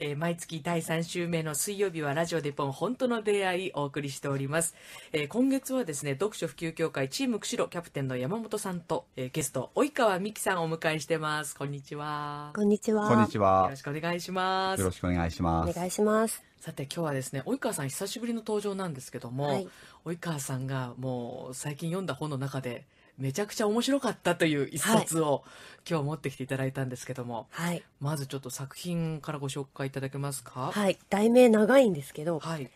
えー、毎月第3週目の水曜日はラジオデポン本当の出会いお送りしております、えー、今月はですね読書普及協会チーム釧路キャプテンの山本さんと、えー、ゲスト及川美希さんをお迎えしてますこんにちはこんにちはこんにちはよろしくお願いしますよろしくお願いしますお願いしますさて今日はですね及川さん久しぶりの登場なんですけども、はい、及川さんがもう最近読んだ本の中で「めちゃくちゃ面白かったという一冊を、今日持ってきていただいたんですけども、はい、まずちょっと作品からご紹介いただけますかはい題名長いんですけど、はい、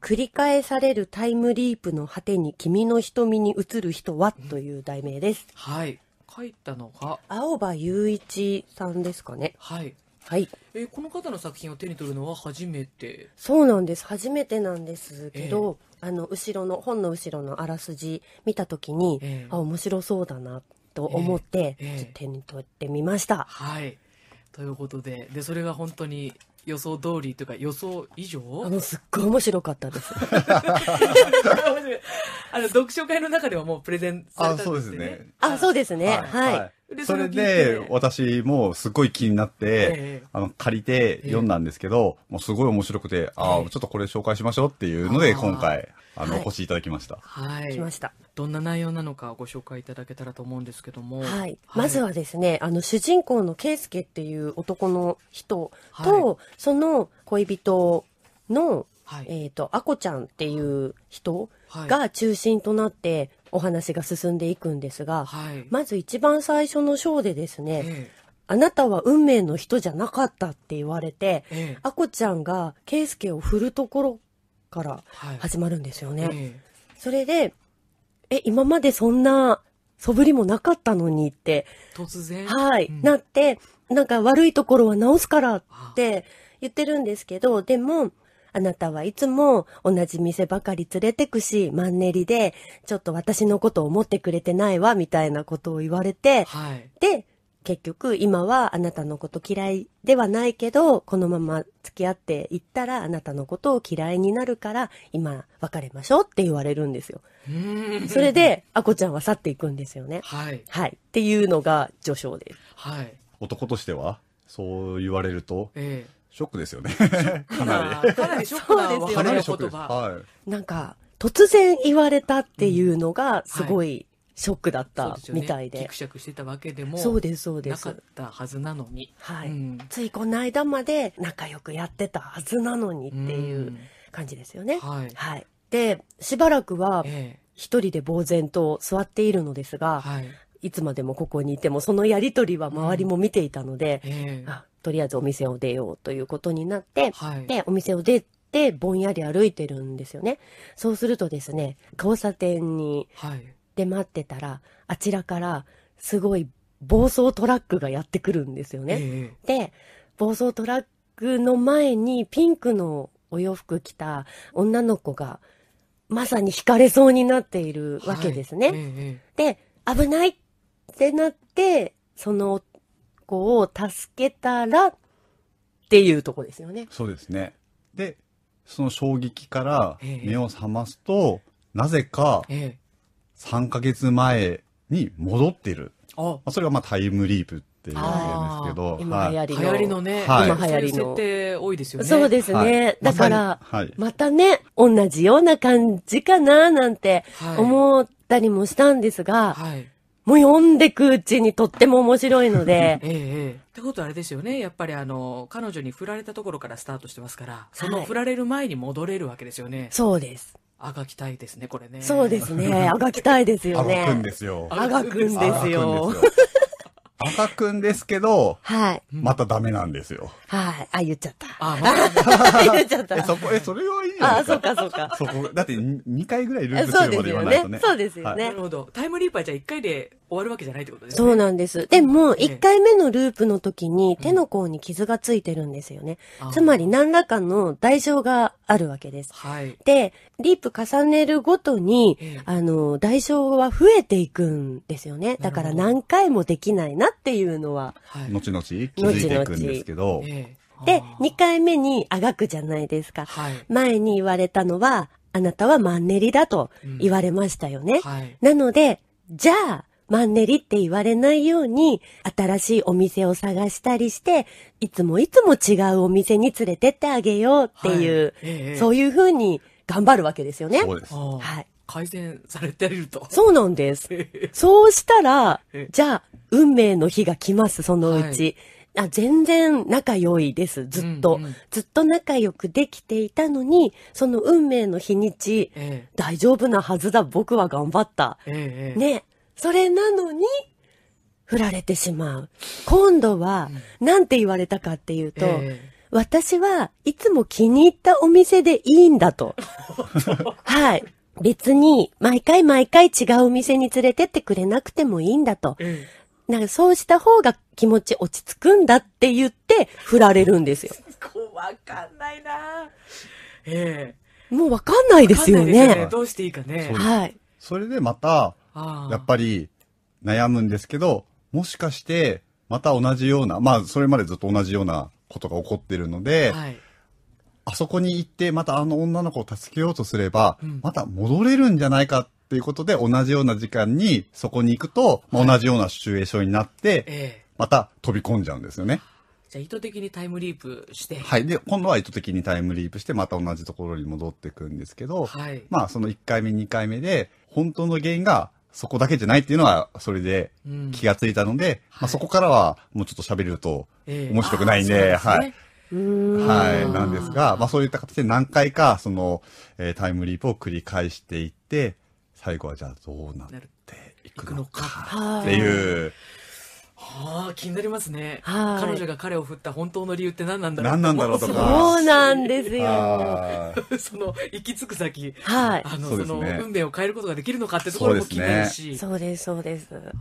繰り返されるタイムリープの果てに君の瞳に映る人はという題名です、はい書いたのが青葉雄一さんですかねはいはい、えー、この方の作品を手に取るのは初めてそうなんです初めてなんですけど、えー、あの後ろの本の後ろのあらすじ見た時に、えー、あ面白そうだなと思って、えー、手に取ってみました。はいということででそれが本当に予想通りというか予想以上あのすっごい面白かったです あの読書会の中ではもうプレゼンされたんですねあそうですねあそうですねはい、はいでそれで、私もすごい気になって、えー、あの、借りて読んだんですけど、えー、もうすごい面白くて、ああ、ちょっとこれ紹介しましょうっていうので、今回、あの、お越しいただきました。はい。来ました。どんな内容なのかご紹介いただけたらと思うんですけども。はい。はい、まずはですね、あの、主人公の圭介っていう男の人と、はい、その恋人の、えっ、ー、と、あこちゃんっていう人が中心となって、お話が進んでいくんですが、はい、まず一番最初の章でですね、ええあなたは運命の人じゃなかったって言われて、ええ、あこちゃんが圭介を振るところから始まるんですよね。はいえ、それで、え、今までそんな素振りもなかったのにって。突然はい、うん、なって、なんか悪いところは直すからって言ってるんですけど、でも、あなたはいつも同じ店ばかり連れてくし、マンネリで、ちょっと私のことを思ってくれてないわ、みたいなことを言われて、はい、で、結局今はあなたのこと嫌いではないけど、このまま付き合っていったらあなたのことを嫌いになるから、今別れましょうって言われるんですよ。それで、あこちゃんは去っていくんですよね。はい。はい。っていうのが序章です。はい。男としてはそう言われると、ええ、ショックですよね。かなり。かなりショックなですよね。ショはい。なんか、突然言われたっていうのが、すごい、ショックだったみたいで。ぎくしゃくしてたわけでも。そうです、そうです。なかったはずなのに。はい。うん、ついこの間まで仲良くやってたはずなのにっていう感じですよね。はい、はい。で、しばらくは、一人で呆然と座っているのですが、はい、いつまでもここにいても、そのやりとりは周りも見ていたので、うんえー、あとりあえずお店を出ようということになって、はい、で、お店を出て、ぼんやり歩いてるんですよね。そうするとですね、交差点に、で待ってたら、はい、あちらから、すごい暴走トラックがやってくるんですよね。えー、で、暴走トラックの前にピンクのお洋服着た女の子が、まさに惹かれそうになっているわけですね。はいえー、で、危ないってなって、その子を助けたらっていうとこですよね。そうですね。で、その衝撃から目を覚ますと、なぜか3ヶ月前に戻ってる。あそれがまあタイムリープっていうわけですけど。今流行りの。行りのね。はい、今流行りの。設多いですよね。そうですね。はい、だから、はい、またね、同じような感じかななんて思ったりもしたんですが、はいもう読んでくうちにとっても面白いので。ええってことはあれですよね。やっぱりあの、彼女に振られたところからスタートしてますから、その振られる前に戻れるわけですよね。そうです。あがきたいですね、これね。そうですね。あがきたいですよね。あがくんですよ。あがくんですよ。赤くんですけど、はい。またダメなんですよ。はい。あ、言っちゃった。あ、ま、言っちゃった。え、そこ、え、それはいいじゃあ、そっか、そっか。そこ、だって2回ぐらいループするまで言わないとね。そうですよね。なるほど。タイムリーパーじゃ1回で終わるわけじゃないってことですね。そうなんです。でも、1回目のループの時に手の甲に傷がついてるんですよね。うん、つまり、何らかの代償があるわけです。はい、で、リープ重ねるごとに、あの、代償は増えていくんですよね。だから何回もできないなっていうのは。はい、後々気づいていくんですけど。で、2回目にあがくじゃないですか。はい、前に言われたのは、あなたはマンネリだと言われましたよね。うんはい、なので、じゃあ、マンネリって言われないように、新しいお店を探したりして、いつもいつも違うお店に連れてってあげようっていう、はいええ、そういうふうに頑張るわけですよね。そうです。はい。改善されていると。そうなんです。そうしたら、じゃあ、運命の日が来ます、そのうち。はい、あ全然仲良いです、ずっと、うんうん、ずっと仲良くできていたのに、その運命の日にち、ええ、大丈夫なはずだ、僕は頑張った。ええ、ね。それなのに、振られてしまう。今度は、なんて言われたかっていうと、えー私はいつも気に入ったお店でいいんだと。はい。別に、毎回毎回違うお店に連れてってくれなくてもいいんだと。うん、なんかそうした方が気持ち落ち着くんだって言って振られるんですよ。わかんないなええー、もうわかんないですよね。よねどうしていいかね。はい。それでまた、やっぱり悩むんですけど、もしかして、また同じような、まあ、それまでずっと同じようなことが起こってるので、はい、あそこに行って、またあの女の子を助けようとすれば、うん、また戻れるんじゃないかっていうことで、同じような時間にそこに行くと、同じようなシチュエーションになって、えまた飛び込んじゃうんですよね。じゃあ意図的にタイムリープして。はい。で、今度は意図的にタイムリープして、また同じところに戻っていくんですけど、はい、まあ、その1回目、2回目で、本当の原因がそこだけじゃないっていうのは、それで気がついたので、まあ、そこからはもうちょっと喋ると面白くないんで、はい。はい、なんですが、まあそういった形で何回か、その、えー、タイムリープを繰り返していって、最後はじゃあどうなっていくのかっていう。ああ気になりますね、はい、彼女が彼を振った本当の理由って何なんだろう何なんだろうとかそうなんですよ その行き着く先、はい、あのそ、ね,、の運命を変えることができるのかってところも気になるしそうです、ね、そうですそうです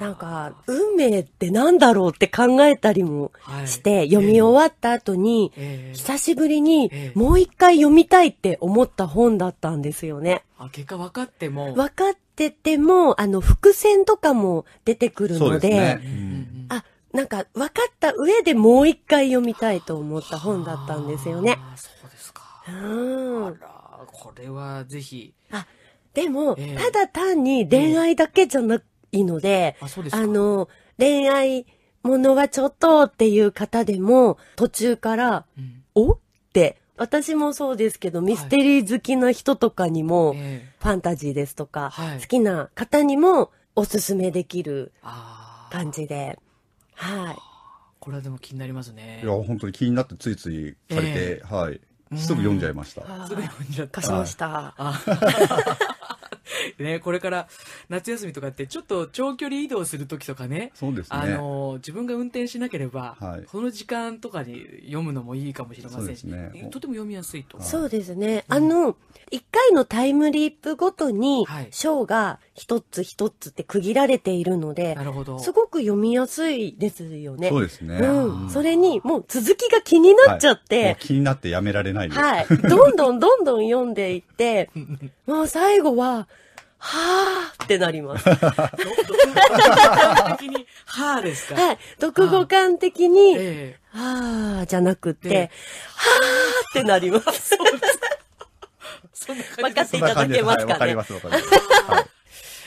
なんか、運命ってなんだろうって考えたりもして、はい、読み終わった後に、えー、久しぶりにもう一回読みたいって思った本だったんですよね。あ、結果分かっても。分かってても、あの、伏線とかも出てくるので、でねうん、あ、なんか分かった上でもう一回読みたいと思った本だったんですよね。そうですか。うん。これはぜひ。あ、でも、えー、ただ単に恋愛だけじゃなくいので、ああの、恋愛ものはちょっとっていう方でも、途中から、うん、おって私もそうですけど、ミステリー好きな人とかにも、はい、ファンタジーですとか、はい、好きな方にもおすすめできる感じで、はい。これはでも気になりますね。いや、本当に気になってついつい借りて、えー、はい。すぐ読んじゃいました。すぐ読んじゃった。貸しました。ね、これから夏休みとかってちょっと長距離移動する時とかね、そうでね、あの自分が運転しなければ、はい、この時間とかに読むのもいいかもしれませんし、ね、とても読みやすいと。そうですね、うん、あの1回のタイムリープごとに章が一つ一つって区切られているので、なるほどすごく読みやすいですよね。そうですね、うん、それにもう続きが気になっちゃって、はい、気になってやめられないです、はい、どんどんどんどん読んでいってもう 最後ははあってなります。的に、はですかはい。独語感的に、はあ、えー、じゃなくて、えー、はあってなります。分かっていただけますかね。はい、かります、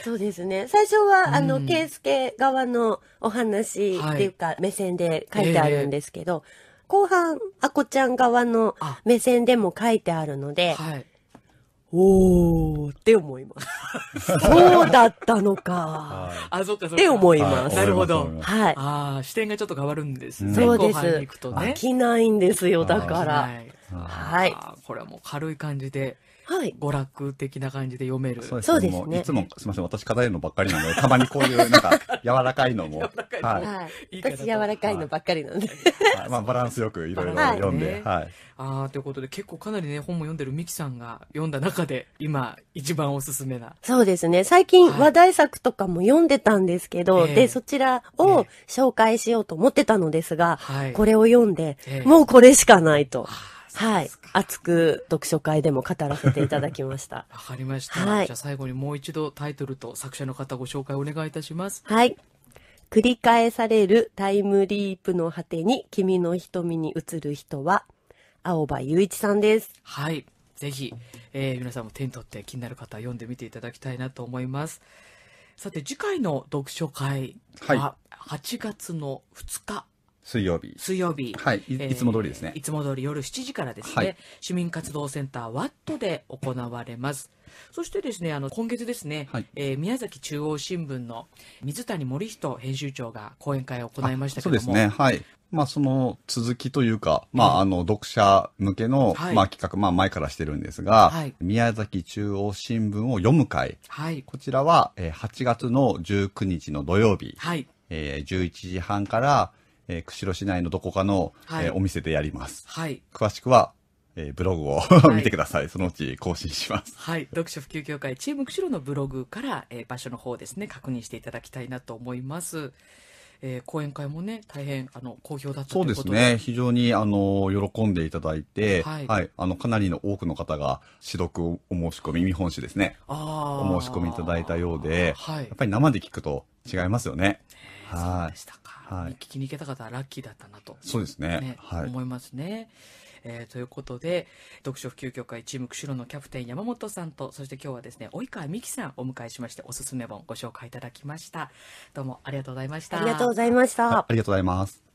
そうですね。最初は、あの、あの、圭介側のお話っていうか、はい、目線で書いてあるんですけど、えー、後半、あこちゃん側の目線でも書いてあるので、はい、おーって思います。そうだったのか。あ、そっかそっか。って思います。なるほど。はい。ああ、視点がちょっと変わるんですね。そうです。飽きないんですよ、だから。はい。これはもう軽い感じで。はい、娯楽的な感じで読める。そうですね。いつも、すみません、私課題のばっかりなので、たまにこういうなんか、柔らかいのも。はい。私柔らかいのばっかりなんで。まあ、バランスよくいろいろ読んで。はい。ああ、ということで、結構かなりね、本も読んでるミキさんが読んだ中で、今、一番おすすめな。そうですね。最近、話題作とかも読んでたんですけど、で、そちらを紹介しようと思ってたのですが、これを読んで、もうこれしかないと。はい。熱く読書会でも語らせていただきました。わかりました。はい、じゃあ最後にもう一度タイトルと作者の方ご紹介お願いいたします。はい。繰り返されるタイムリープの果てに君の瞳に映る人は、青葉雄一さんです。はい。ぜひ、えー、皆さんも手に取って気になる方は読んでみていただきたいなと思います。さて次回の読書会は8月の2日水曜日。水曜日。はい。い,、つも通りですね。いつも通り夜7時からですね、はい、市民活動センターワットで行われます。そしてですね、あの今月ですね、はい、えー、宮崎中央新聞の水谷森人編集長が講演会を行いましたけども、そうですね、はい。まあ、その続きというか、まあ、あの、読者向けの、はい、まあ、企画、まあ、前からしてるんですが、はい、宮崎中央新聞を読む会。はい、こちらは、え8月の19日の土曜日、はいえー、11時半から、えー、釧路市内のどこかの、はい、えー、お店でやります。はい。詳しくは、えー、ブログを見てください、はい、そのうち更新します。はい。読書普及協会チーム釧路のブログから、えー、場所の方ですね、確認していただきたいなと思います。えー、講演会もね、大変あの好評だったそうですね、非常にあの喜んでいただいて、はい、はい、あのかなりの多くの方が、私読お申し込み、見本誌ですね、お申し込みいただいたようで、はい、やっぱり生で聞くと違いますよね。ね、はい、そうでしたか、はい、聞きに行けた方はラッキーだったなと、そうですね、ね、はい、思いますね。えー、ということで、読書普及協会チーム釧路のキャプテン山本さんと、そして今日はですね、及川美希さんお迎えしまして、おすすめ本ご紹介いただきました。どうもありがとうございました。ありがとうございました。ありがとうございます。